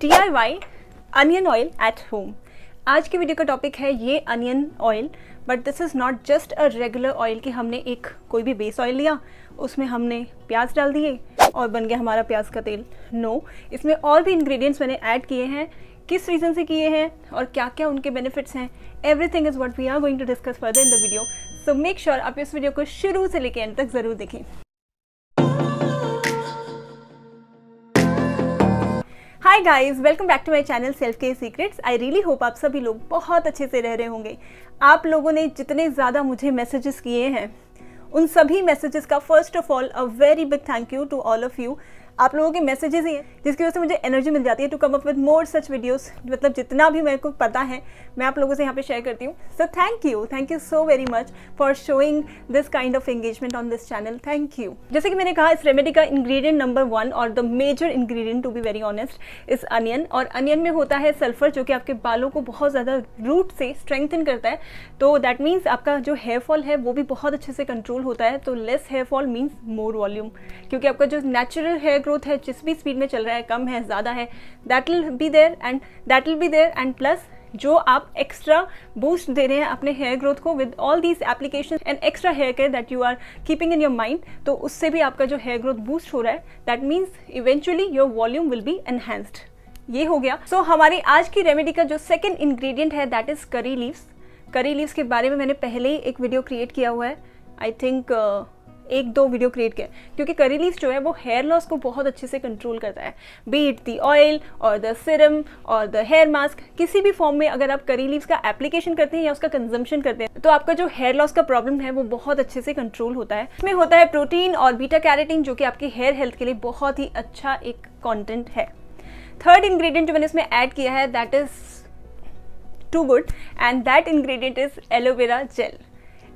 D onion oil एट होम आज के वीडियो का टॉपिक है ये onion oil but this is not just a regular oil कि हमने एक कोई भी बेस ऑयल लिया उसमें हमने प्याज डाल दिए और बन गया हमारा प्याज का तेल नो no, इसमें और भी इंग्रेडिएंट्स मैंने ऐड किए हैं किस रीज़न से किए हैं और क्या क्या उनके बेनिफिट्स हैं everything is what we are going to discuss further in the video so make sure आप इस वीडियो को शुरू से लेकर एंड तक ज़रूर देखें hi guys welcome back to my channel self के सीक्रेट्स आई रियली होप आप सभी लोग बहुत अच्छे से रह रहे होंगे आप लोगों ने जितने ज़्यादा मुझे मैसेजेस किए हैं उन सभी मैसेजेस का first of all a very big thank you to all of you आप लोगों के मैसेजेस ही हैं जिसकी वजह से मुझे एनर्जी मिल जाती है to come up with more such videos मतलब जितना भी मेरे को पता है मैं आप लोगों से यहाँ पे शेयर करती हूँ so thank you thank you so very much for showing this kind of engagement on this channel thank you जैसे कि मैंने कहा इस रेमेडी का इंग्रेडिएंट नंबर वन और the major ingredient to be very honest इस अनियन और onion में होता है सल्फर जो कि आपके बालों को बहुत ज़्यादा रूट से स्ट्रेंथन करता है तो दैट मीन्स आपका जो हेयर फॉल है वो भी बहुत अच्छे से कंट्रोल होता है तो less hair fall means more volume क्योंकि आपका जो नेचुरल हेयर ग्रोथ है जिस भी स्पीड में चल रहा है कम है ज़्यादा है that will be there and that will be there and plus जो आप एक्स्ट्रा बूस्ट दे रहे हैं अपने हेयर ग्रोथ को with all these application and extra hair care that you are keeping in your mind तो उससे भी आपका जो हेयर ग्रोथ बूस्ट हो रहा है that means eventually your volume will be enhanced ये हो गया सो so, हमारी आज की रेमेडी का जो सेकेंड इन्ग्रीडियंट है that is curry leaves curry leaves के बारे में मैंने पहले ही एक वीडियो क्रिएट किया हुआ है आई थिंक एक दो वीडियो क्रिएट किया क्योंकि करी लीव जो है वो हेयर लॉस को बहुत अच्छे से कंट्रोल करता है बीट दी ऑयल और द सिरम और द हेयर मास्क किसी भी फॉर्म में अगर आप करी लीव्स का एप्लीकेशन करते हैं या उसका कंजम्पशन करते हैं तो आपका जो हेयर लॉस का प्रॉब्लम है वो बहुत अच्छे से कंट्रोल होता है इसमें होता है प्रोटीन और बीटा कैरेटीन जो कि आपके हेयर हेल्थ के लिए बहुत ही अच्छा एक कॉन्टेंट है थर्ड इंग्रेडिएंट जो मैंने इसमें ऐड किया है that is too good and that ingredient is aloe vera gel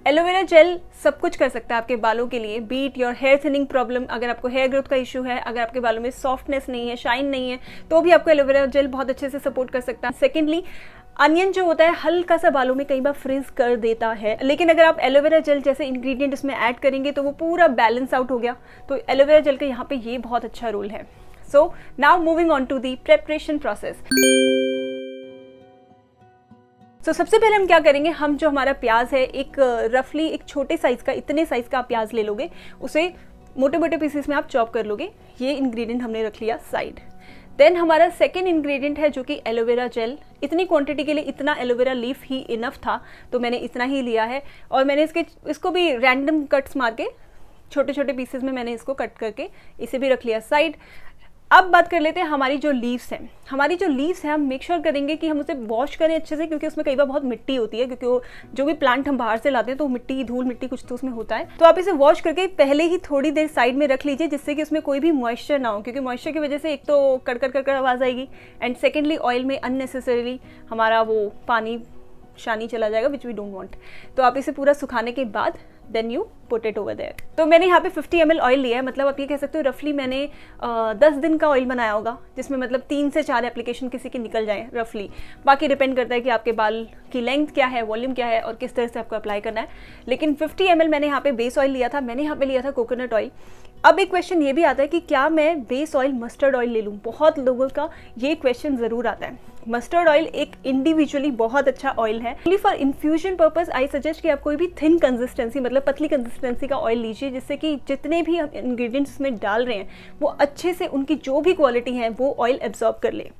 aloe vera gel सब कुछ कर सकता है आपके बालों के लिए be it your hair thinning problem अगर आपको हेयर ग्रोथ का इशू है अगर आपके बालों में सॉफ्टनेस नहीं है शाइन नहीं है तो भी आपको एलोवेरा जेल बहुत अच्छे से सपोर्ट कर सकता है सेकेंडली अनियन जो होता है हल्का सा बालों में कई बार फ्रिज कर देता है लेकिन अगर आप एलोवेरा जेल जैसे इंग्रेडिएंट इसमें ऐड करेंगे तो वो पूरा बैलेंस आउट हो गया तो एलोवेरा जेल का यहाँ पे ये बहुत अच्छा रोल है so now moving on to the preparation process so so, सबसे पहले हम क्या करेंगे हम जो हमारा प्याज है एक रफली एक छोटे साइज़ का इतने साइज़ का प्याज ले लोगे उसे मोटे मोटे पीसेस में आप चॉप कर लोगे ये इंग्रेडिएंट हमने रख लिया साइड देन हमारा सेकेंड इंग्रेडिएंट है जो कि एलोवेरा जेल इतनी क्वांटिटी के लिए इतना एलोवेरा लीफ ही इनफ था तो मैंने इतना ही लिया है और मैंने इसके इसको भी रैंडम कट्स मार के छोटे छोटे पीसेस में मैंने इसको कट करके इसे भी रख लिया साइड अब बात कर लेते हैं हमारी जो लीव्स हैं हमारी जो लीव्स हैं हम मेक श्योर sure करेंगे कि हम उसे वॉश करें अच्छे से क्योंकि उसमें कई बार बहुत मिट्टी होती है क्योंकि वो जो भी प्लांट हम बाहर से लाते हैं तो मिट्टी धूल मिट्टी कुछ तो उसमें होता है तो आप इसे वॉश करके पहले ही थोड़ी देर साइड में रख लीजिए जिससे कि उसमें कोई भी मॉइस्चर ना हो क्योंकि मॉइस्चर की वजह से एक तो कड़कड़ कड़कड़ आवाज़ आएगी एंड सेकेंडली ऑयल में अननेसेसरीली हमारा वो पानी शानी चला जाएगा विच वी डोंट वॉन्ट तो आप इसे पूरा सुखाने के बाद then you put it over there तो मैंने यहाँ पे 50 एम ऑयल लिया है मतलब आप ये कह सकते हो रफली मैंने दस दिन का ऑयल बनाया होगा जिसमें मतलब तीन से चार एप्लीकेशन किसी के निकल जाए रफली बाकी डिपेंड करता है कि आपके बाल की लेंथ क्या है वॉल्यूम क्या है और किस तरह से आपको अप्लाई करना है लेकिन फिफ्टी एम एल मैंने यहाँ पे बेस ऑयल लिया था मैंने यहाँ पे लिया था कोकोनट ऑयल अब एक क्वेश्चन ये भी आता है कि क्या मैं बेस ऑयल मस्टर्ड ऑयल ले लूँ बहुत लोगों का ये क्वेश्चन ज़रूर आता है मस्टर्ड ऑयल एक इंडिविजुअली बहुत अच्छा ऑयल है only for infusion purpose I suggest कि आप कोई भी थिन कंसिस्टेंसी मतलब पतली कंसिस्टेंसी का ऑयल लीजिए जिससे कि जितने भी हम इन्ग्रीडियंट्स में डाल रहे हैं वो अच्छे से उनकी जो भी क्वालिटी है वो ऑयल एब्जॉर्ब कर ले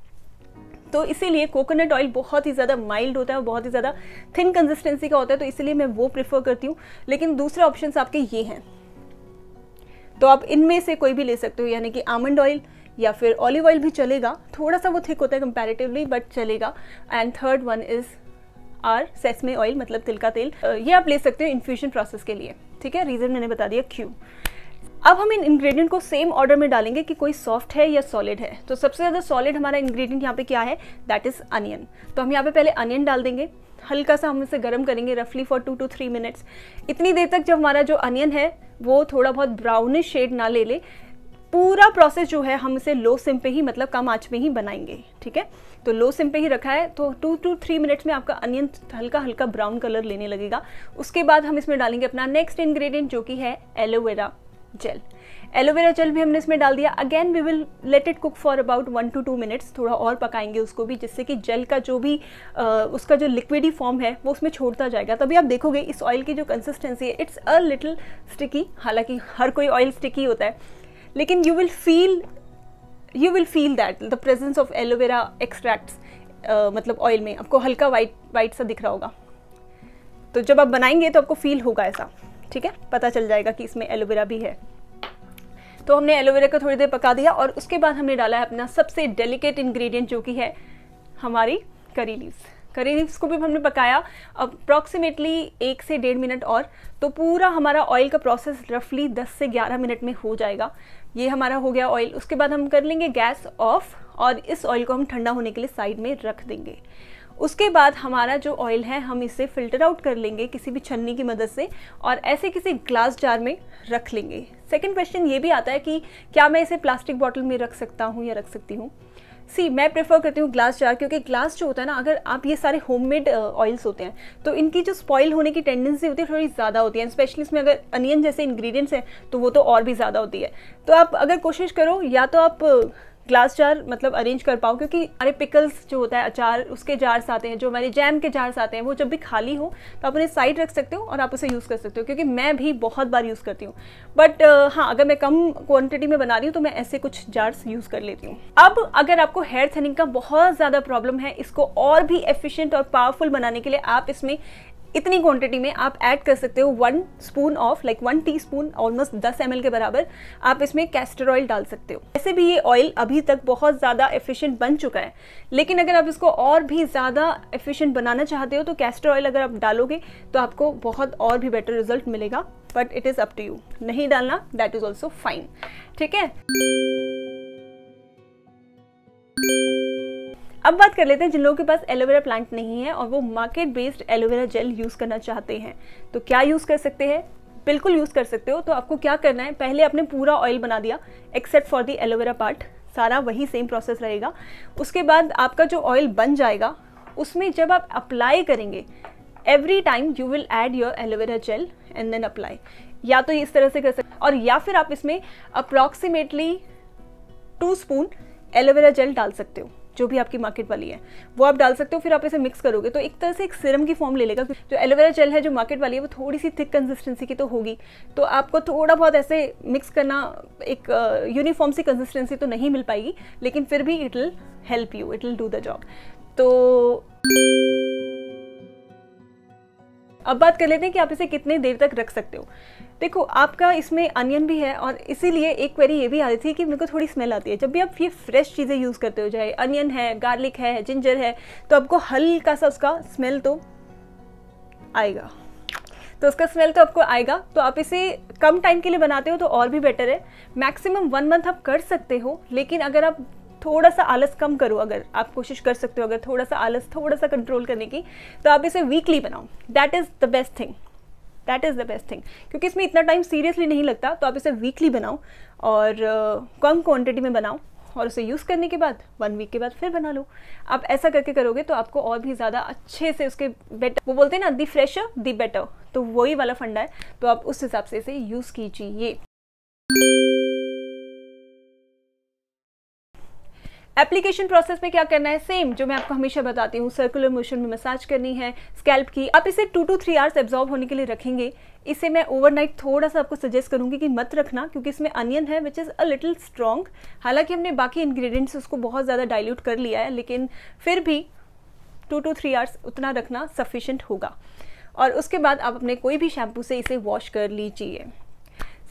तो इसीलिए कोकोनट ऑयल बहुत ही ज़्यादा माइल्ड होता है और बहुत ही ज़्यादा थिन कंसिस्टेंसी का होता है तो इसलिए मैं वो प्रेफर करती हूँ लेकिन दूसरे ऑप्शन आपके ये हैं तो आप इनमें से कोई भी ले सकते हो यानी कि आमंड ऑयल या फिर ऑलिव ऑयल भी चलेगा थोड़ा सा वो थिक होता है कंपैरेटिवली बट चलेगा and third one is our sesame oil मतलब तिल का तेल ये आप ले सकते हो इन्फ्यूजन प्रोसेस के लिए ठीक है रीज़न मैंने बता दिया क्यों अब हम इन इंग्रेडिएंट को सेम ऑर्डर में डालेंगे कि कोई सॉफ्ट है या सॉलिड है तो सबसे ज़्यादा सॉलिड हमारा इंग्रेडिएंट यहाँ पे क्या है दैट इज़ अनियन तो हम यहाँ पे पहले अनियन डाल देंगे हल्का सा हम इसे गर्म करेंगे रफली for two to three minutes इतनी देर तक जब हमारा जो अनियन है वो थोड़ा बहुत ब्राउनिश शेड ना ले ले पूरा प्रोसेस जो है हम इसे लो सिम पे ही मतलब कम आंच में ही बनाएंगे ठीक है तो लो सिम पे ही रखा है तो टू टू थ्री मिनट्स में आपका अनियन हल्का हल्का ब्राउन कलर लेने लगेगा उसके बाद हम इसमें डालेंगे अपना नेक्स्ट इन्ग्रीडियंट जो कि है एलोवेरा जेल एलोवेरा जेल भी हमने इसमें डाल दिया again we will let it cook for about one to two minutes थोड़ा और पकाएंगे उसको भी जिससे कि जेल का जो भी आ, उसका जो लिक्विडी फॉर्म है वो उसमें छोड़ता जाएगा तभी आप देखोगे इस ऑयल की जो कंसिस्टेंसी है इट्स अ लिटिल स्टिकी हालांकि हर कोई ऑयल स्टिकी होता है लेकिन you will feel you will feel that the presence of aloe vera extracts मतलब ऑयल में आपको हल्का वाइट वाइट सा दिख रहा होगा तो जब आप बनाएंगे तो आपको फील होगा ऐसा ठीक है पता चल जाएगा कि इसमें एलोवेरा भी है तो हमने एलोवेरा को थोड़ी देर पका दिया और उसके बाद हमने डाला है अपना सबसे डेलिकेट इंग्रेडिएंट जो कि है हमारी करी लीव्स करी लीव्स को भी हमने पकाया अप्रॉक्सीमेटली एक से डेढ़ मिनट और तो पूरा हमारा ऑयल का प्रोसेस रफली दस से ग्यारह मिनट में हो जाएगा ये हमारा हो गया ऑयल उसके बाद हम कर लेंगे गैस ऑफ और इस ऑयल को हम ठंडा होने के लिए साइड में रख देंगे उसके बाद हमारा जो ऑयल है हम इसे फ़िल्टर आउट कर लेंगे किसी भी छन्नी की मदद से और ऐसे किसी ग्लास जार में रख लेंगे सेकेंड क्वेश्चन ये भी आता है कि क्या मैं इसे प्लास्टिक बॉटल में रख सकता हूँ या रख सकती हूँ सी मैं प्रेफर करती हूँ ग्लास जार क्योंकि ग्लास जो होता है ना अगर आप ये सारे होममेड ऑयल्स uh, होते हैं तो इनकी जो स्पॉइल होने की टेंडेंसी होती है थोड़ी ज़्यादा होती है स्पेशली इसमें अगर अनियन जैसे इंग्रेडिएंट्स हैं तो वो तो और भी ज़्यादा होती है तो आप अगर कोशिश करो या तो आप ग्लास जार मतलब अरेंज कर पाऊँ क्योंकि हमारे पिकल्स जो होता है अचार उसके जार्स आते हैं जो हमारे जैम के जार्स आते हैं वो जब भी खाली हो तो आप उन्हें साइड रख सकते हो और आप उसे यूज़ कर सकते हो क्योंकि मैं भी बहुत बार यूज़ करती हूँ बट हाँ अगर मैं कम क्वान्टिटी में बना रही हूँ तो मैं ऐसे कुछ जार्स यूज़ कर लेती हूँ अब अगर आपको हेयर थनिंग का बहुत ज़्यादा प्रॉब्लम है इसको और भी एफिशियंट और पावरफुल बनाने के लिए आप इसमें इतनी क्वांटिटी में आप ऐड कर सकते हो one spoon of like one teaspoon almost दस एम के बराबर आप इसमें कैस्टर ऑयल डाल सकते हो वैसे भी ये ऑयल अभी तक बहुत ज़्यादा एफिशिएंट बन चुका है लेकिन अगर आप इसको और भी ज़्यादा एफिशिएंट बनाना चाहते हो तो कैस्टर ऑयल अगर आप डालोगे तो आपको बहुत और भी बेटर रिजल्ट मिलेगा but it is up to you नहीं डालना दैट इज़ ऑल्सो फाइन ठीक है अब बात कर लेते हैं जिन लोगों के पास एलोवेरा प्लांट नहीं है और वो market based aloe vera gel use करना चाहते हैं तो क्या यूज़ कर सकते हैं बिल्कुल यूज़ कर सकते हो तो आपको क्या करना है पहले आपने पूरा ऑयल बना दिया except for the aloe vera part सारा वही सेम प्रोसेस रहेगा उसके बाद आपका जो ऑयल बन जाएगा उसमें जब आप अप्लाई करेंगे every time you will add your aloe vera gel and then apply या तो इस तरह से कर सकते और या फिर आप इसमें approximately two spoon aloe vera gel डाल सकते हो जो भी आपकी मार्केट वाली है वो आप डाल सकते हो फिर आप इसे मिक्स करोगे तो एक तरह से एक सिरम की फॉर्म ले लेगा जो एलोवेरा जेल है जो मार्केट वाली है वो थोड़ी सी थिक कंसिस्टेंसी की तो होगी तो आपको थोड़ा बहुत ऐसे मिक्स करना एक यूनिफॉर्म सी कंसिस्टेंसी तो नहीं मिल पाएगी लेकिन फिर भी it will help you it will do the job तो अब बात कर लेते हैं कि आप इसे कितने देर तक रख सकते हो देखो आपका इसमें अनियन भी है और इसीलिए एक क्वेरी ये भी आ रही थी कि मेरे को थोड़ी स्मेल आती है जब भी आप ये फ्रेश चीज़ें यूज़ करते हो चाहे अनियन है गार्लिक है जिंजर है तो आपको हल्का सा उसका स्मेल तो आएगा तो उसका स्मेल तो आपको आएगा तो आप इसे कम टाइम के लिए बनाते हो तो और भी बेटर है मैक्सिमम वन मंथ आप कर सकते हो लेकिन अगर आप थोड़ा सा आलस कम करो अगर आप कोशिश कर सकते हो अगर थोड़ा सा आलस थोड़ा सा कंट्रोल करने की तो आप इसे वीकली बनाओ that is the best thing that is the best thing क्योंकि इसमें इतना टाइम सीरियसली नहीं लगता तो आप इसे वीकली बनाओ और कम क्वांटिटी में बनाओ और उसे यूज़ करने के बाद वन वीक के बाद फिर बना लो आप ऐसा करके करोगे तो आपको और भी ज़्यादा अच्छे से उसके बेटर वो बोलते हैं ना दी फ्रेशर दी बेटर तो वही वाला फंडा है तो आप उस हिसाब से इसे यूज़ कीजिए एप्लीकेशन प्रोसेस में क्या करना है सेम जो मैं आपको हमेशा बताती हूँ सर्कुलर मोशन में मसाज करनी है स्कैल्प की आप इसे two to three hours absorb होने के लिए रखेंगे इसे मैं ओवरनाइट थोड़ा सा आपको सजेस्ट करूँगी कि मत रखना क्योंकि इसमें अनियन है which is a little strong हालांकि हमने बाकी इन्ग्रीडियंट्स उसको बहुत ज़्यादा डायल्यूट कर लिया है लेकिन फिर भी टू टू थ्री आवर्स उतना रखना सफिशेंट होगा और उसके बाद आप अपने कोई भी शैम्पू से इसे वॉश कर लीजिए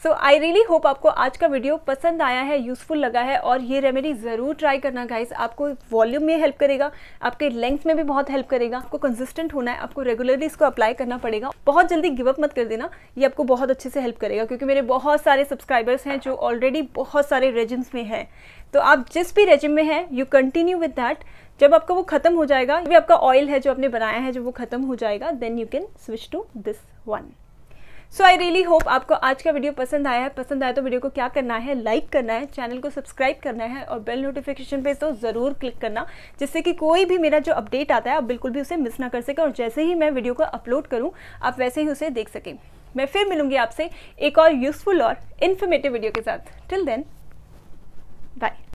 सो आई रियली होप आपको आज का वीडियो पसंद आया है यूज़फुल लगा है और ये रेमेडी ज़रूर ट्राई करना गाइस आपको वॉल्यूम में हेल्प करेगा आपके लेंथ में भी बहुत हेल्प करेगा आपको कंसिस्टेंट होना है आपको रेगुलरली इसको अप्लाई करना पड़ेगा बहुत जल्दी गिव अप मत कर देना ये आपको बहुत अच्छे से हेल्प करेगा क्योंकि मेरे बहुत सारे सब्सक्राइबर्स हैं जो ऑलरेडी बहुत सारे रेजिम्स में हैं तो आप जिस भी रेजिम में हैं यू कंटिन्यू विद दैट जब आपका वो खत्म हो जाएगा ये आपका ऑयल है जो आपने बनाया है जो वो खत्म हो जाएगा then you can switch to this one so I really hope आपको आज का वीडियो पसंद आया है पसंद आया तो वीडियो को क्या करना है लाइक करना है चैनल को सब्सक्राइब करना है और बेल नोटिफिकेशन पे तो ज़रूर क्लिक करना जिससे कि कोई भी मेरा जो अपडेट आता है आप बिल्कुल भी उसे मिस ना कर सकें और जैसे ही मैं वीडियो को अपलोड करूँ आप वैसे ही उसे देख सकें मैं फिर मिलूंगी आपसे एक और यूज़फुल और इन्फॉर्मेटिव वीडियो के साथ टिल देन